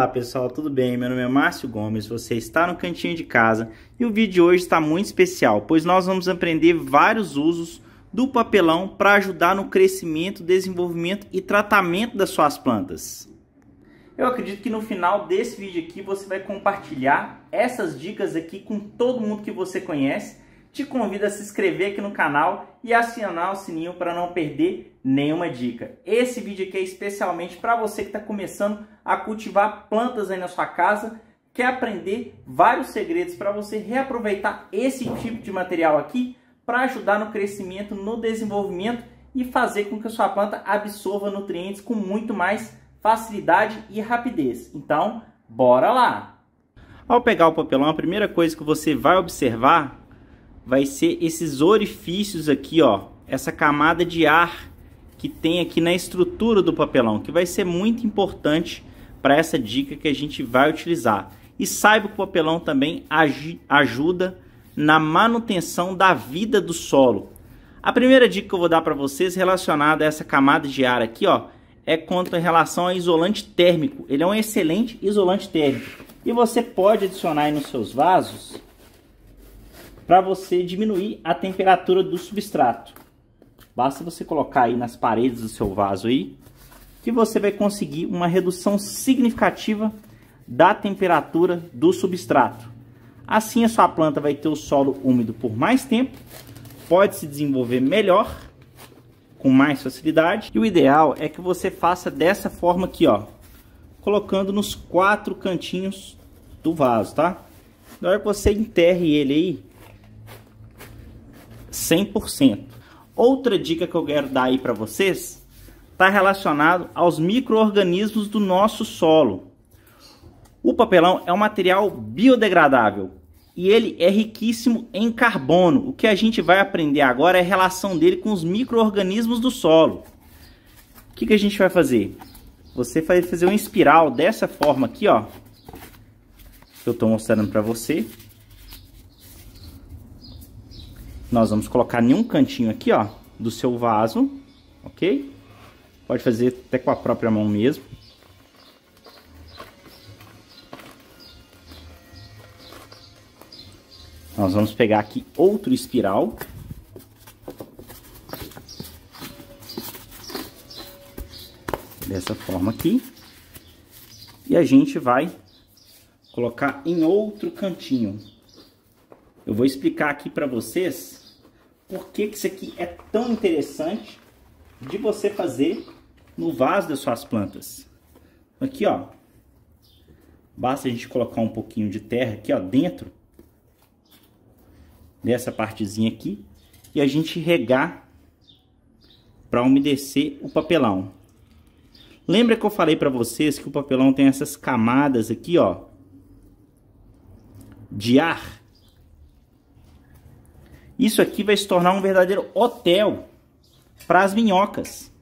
Olá pessoal, tudo bem? Meu nome é Márcio Gomes, você está no Cantinho de Casa e o vídeo de hoje está muito especial, pois nós vamos aprender vários usos do papelão para ajudar no crescimento, desenvolvimento e tratamento das suas plantas. Eu acredito que no final desse vídeo aqui você vai compartilhar essas dicas aqui com todo mundo que você conhece te convido a se inscrever aqui no canal e acionar o sininho para não perder nenhuma dica. Esse vídeo aqui é especialmente para você que está começando a cultivar plantas aí na sua casa, quer aprender vários segredos para você reaproveitar esse tipo de material aqui para ajudar no crescimento, no desenvolvimento e fazer com que a sua planta absorva nutrientes com muito mais facilidade e rapidez. Então, bora lá! Ao pegar o papelão, a primeira coisa que você vai observar vai ser esses orifícios aqui, ó, essa camada de ar que tem aqui na estrutura do papelão, que vai ser muito importante para essa dica que a gente vai utilizar. E saiba que o papelão também ajuda na manutenção da vida do solo. A primeira dica que eu vou dar para vocês relacionada a essa camada de ar aqui, ó, é quanto em relação ao isolante térmico. Ele é um excelente isolante térmico. E você pode adicionar nos seus vasos para você diminuir a temperatura do substrato. Basta você colocar aí nas paredes do seu vaso aí, que você vai conseguir uma redução significativa da temperatura do substrato. Assim a sua planta vai ter o solo úmido por mais tempo, pode se desenvolver melhor, com mais facilidade. E o ideal é que você faça dessa forma aqui, ó, colocando nos quatro cantinhos do vaso, tá? Na hora que você enterre ele aí, 100%. Outra dica que eu quero dar aí para vocês está relacionado aos micro-organismos do nosso solo. O papelão é um material biodegradável e ele é riquíssimo em carbono. O que a gente vai aprender agora é a relação dele com os micro-organismos do solo. O que, que a gente vai fazer? Você vai fazer uma espiral dessa forma aqui, ó. Que eu estou mostrando para você. Nós vamos colocar em um cantinho aqui, ó, do seu vaso, ok? Pode fazer até com a própria mão mesmo. Nós vamos pegar aqui outro espiral. Dessa forma aqui. E a gente vai colocar em outro cantinho. Eu vou explicar aqui para vocês por que, que isso aqui é tão interessante de você fazer no vaso das suas plantas. Aqui, ó. Basta a gente colocar um pouquinho de terra aqui, ó, dentro dessa partezinha aqui e a gente regar para umedecer o papelão. Lembra que eu falei para vocês que o papelão tem essas camadas aqui, ó, de ar isso aqui vai se tornar um verdadeiro hotel para as minhocas.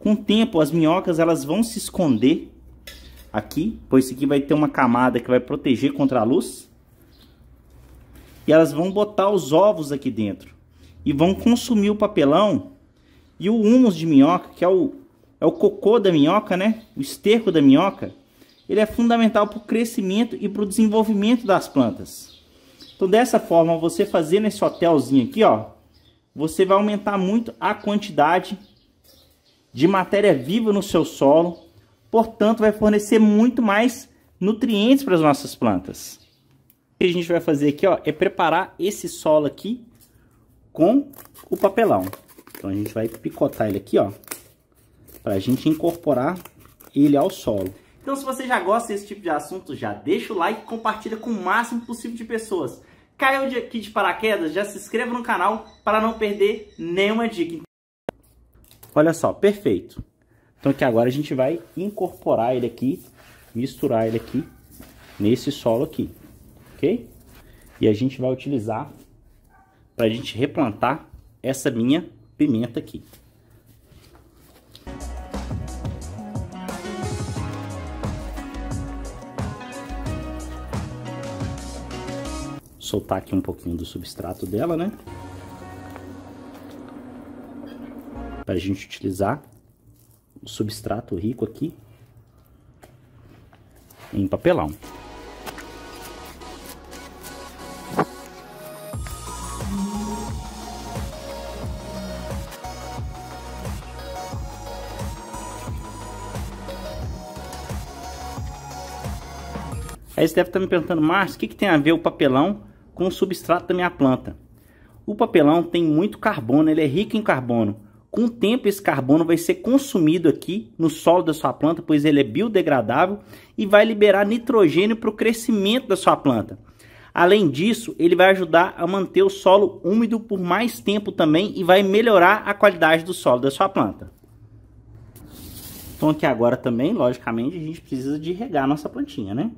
Com o tempo, as minhocas elas vão se esconder aqui, pois isso aqui vai ter uma camada que vai proteger contra a luz. E elas vão botar os ovos aqui dentro e vão consumir o papelão e o humus de minhoca, que é o, é o cocô da minhoca, né? O esterco da minhoca. Ele é fundamental para o crescimento e para o desenvolvimento das plantas. Então, dessa forma, você fazendo esse hotelzinho aqui, ó, você vai aumentar muito a quantidade de matéria viva no seu solo. Portanto, vai fornecer muito mais nutrientes para as nossas plantas. O que a gente vai fazer aqui, ó, é preparar esse solo aqui com o papelão. Então, a gente vai picotar ele aqui, ó, para a gente incorporar ele ao solo. Então se você já gosta desse tipo de assunto, já deixa o like e compartilha com o máximo possível de pessoas. Caiu de aqui de paraquedas, já se inscreva no canal para não perder nenhuma dica. Olha só, perfeito. Então aqui agora a gente vai incorporar ele aqui, misturar ele aqui nesse solo aqui, ok? E a gente vai utilizar para a gente replantar essa minha pimenta aqui. soltar aqui um pouquinho do substrato dela, né? Para a gente utilizar o substrato rico aqui em papelão. Aí você deve estar me perguntando, Márcio, o que, que tem a ver o papelão com o substrato da minha planta. O papelão tem muito carbono, ele é rico em carbono. Com o tempo, esse carbono vai ser consumido aqui no solo da sua planta, pois ele é biodegradável e vai liberar nitrogênio para o crescimento da sua planta. Além disso, ele vai ajudar a manter o solo úmido por mais tempo também e vai melhorar a qualidade do solo da sua planta. Então aqui agora também, logicamente, a gente precisa de regar a nossa plantinha, né?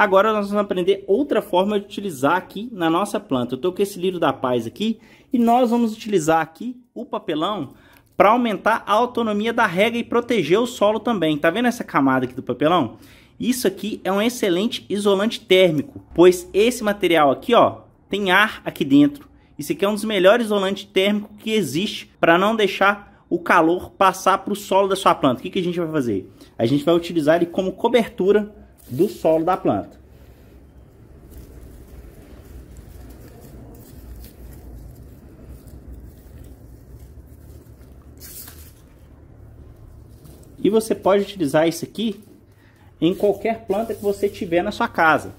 Agora nós vamos aprender outra forma de utilizar aqui na nossa planta. Eu estou com esse livro da paz aqui e nós vamos utilizar aqui o papelão para aumentar a autonomia da rega e proteger o solo também. Tá vendo essa camada aqui do papelão? Isso aqui é um excelente isolante térmico, pois esse material aqui ó, tem ar aqui dentro. Isso aqui é um dos melhores isolantes térmicos que existe para não deixar o calor passar para o solo da sua planta. O que, que a gente vai fazer? A gente vai utilizar ele como cobertura do solo da planta. E você pode utilizar isso aqui em qualquer planta que você tiver na sua casa.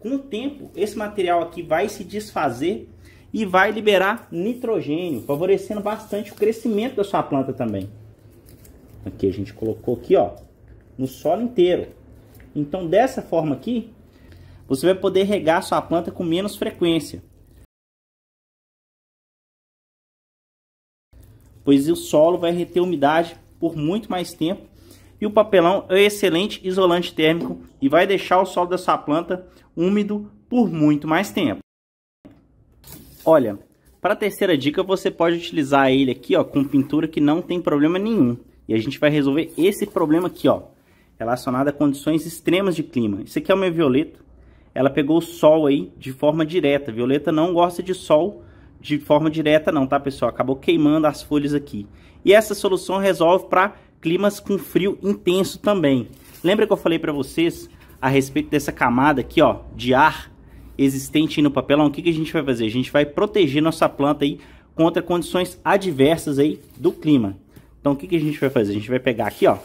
Com o tempo, esse material aqui vai se desfazer e vai liberar nitrogênio, favorecendo bastante o crescimento da sua planta também. Aqui a gente colocou aqui, ó, no solo inteiro. Então, dessa forma aqui, você vai poder regar sua planta com menos frequência. Pois o solo vai reter umidade por muito mais tempo. E o papelão é um excelente isolante térmico e vai deixar o solo da sua planta úmido por muito mais tempo. Olha, para a terceira dica você pode utilizar ele aqui ó, com pintura que não tem problema nenhum. E a gente vai resolver esse problema aqui, ó relacionada a condições extremas de clima. Isso aqui é uma violeta. Ela pegou o sol aí de forma direta. Violeta não gosta de sol de forma direta não, tá, pessoal? Acabou queimando as folhas aqui. E essa solução resolve para climas com frio intenso também. Lembra que eu falei para vocês a respeito dessa camada aqui, ó, de ar existente no papelão? O que, que a gente vai fazer? A gente vai proteger nossa planta aí contra condições adversas aí do clima. Então, o que, que a gente vai fazer? A gente vai pegar aqui, ó,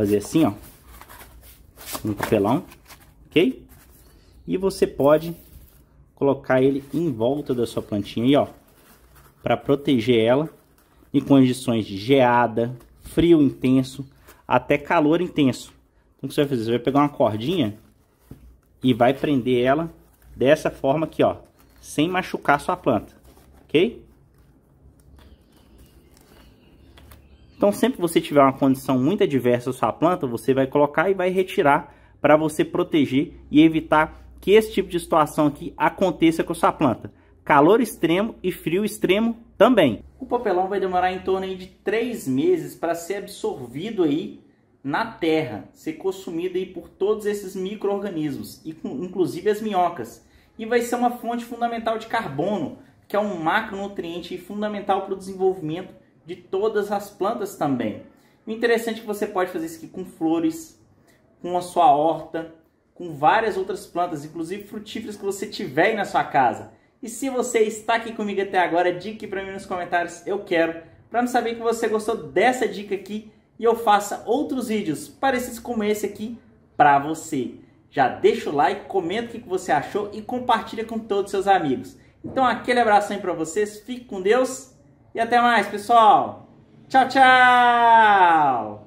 fazer assim, ó, um papelão, ok? E você pode colocar ele em volta da sua plantinha aí, ó, para proteger ela em condições de geada, frio intenso, até calor intenso. Então, o que você vai fazer? Você vai pegar uma cordinha e vai prender ela dessa forma aqui, ó, sem machucar sua planta, ok? Então sempre que você tiver uma condição muito adversa à sua planta, você vai colocar e vai retirar para você proteger e evitar que esse tipo de situação aqui aconteça com a sua planta. Calor extremo e frio extremo também. O papelão vai demorar em torno de 3 meses para ser absorvido aí na terra, ser consumido aí por todos esses micro-organismos, inclusive as minhocas. E vai ser uma fonte fundamental de carbono, que é um macronutriente fundamental para o desenvolvimento de todas as plantas também. O interessante é que você pode fazer isso aqui com flores, com a sua horta, com várias outras plantas, inclusive frutíferas que você tiver aí na sua casa. E se você está aqui comigo até agora, dica para mim nos comentários, eu quero, para me saber que você gostou dessa dica aqui e eu faça outros vídeos parecidos como esse aqui para você. Já deixa o like, comenta o que você achou e compartilha com todos os seus amigos. Então aquele abraço aí para vocês, fique com Deus e até mais, pessoal. Tchau, tchau!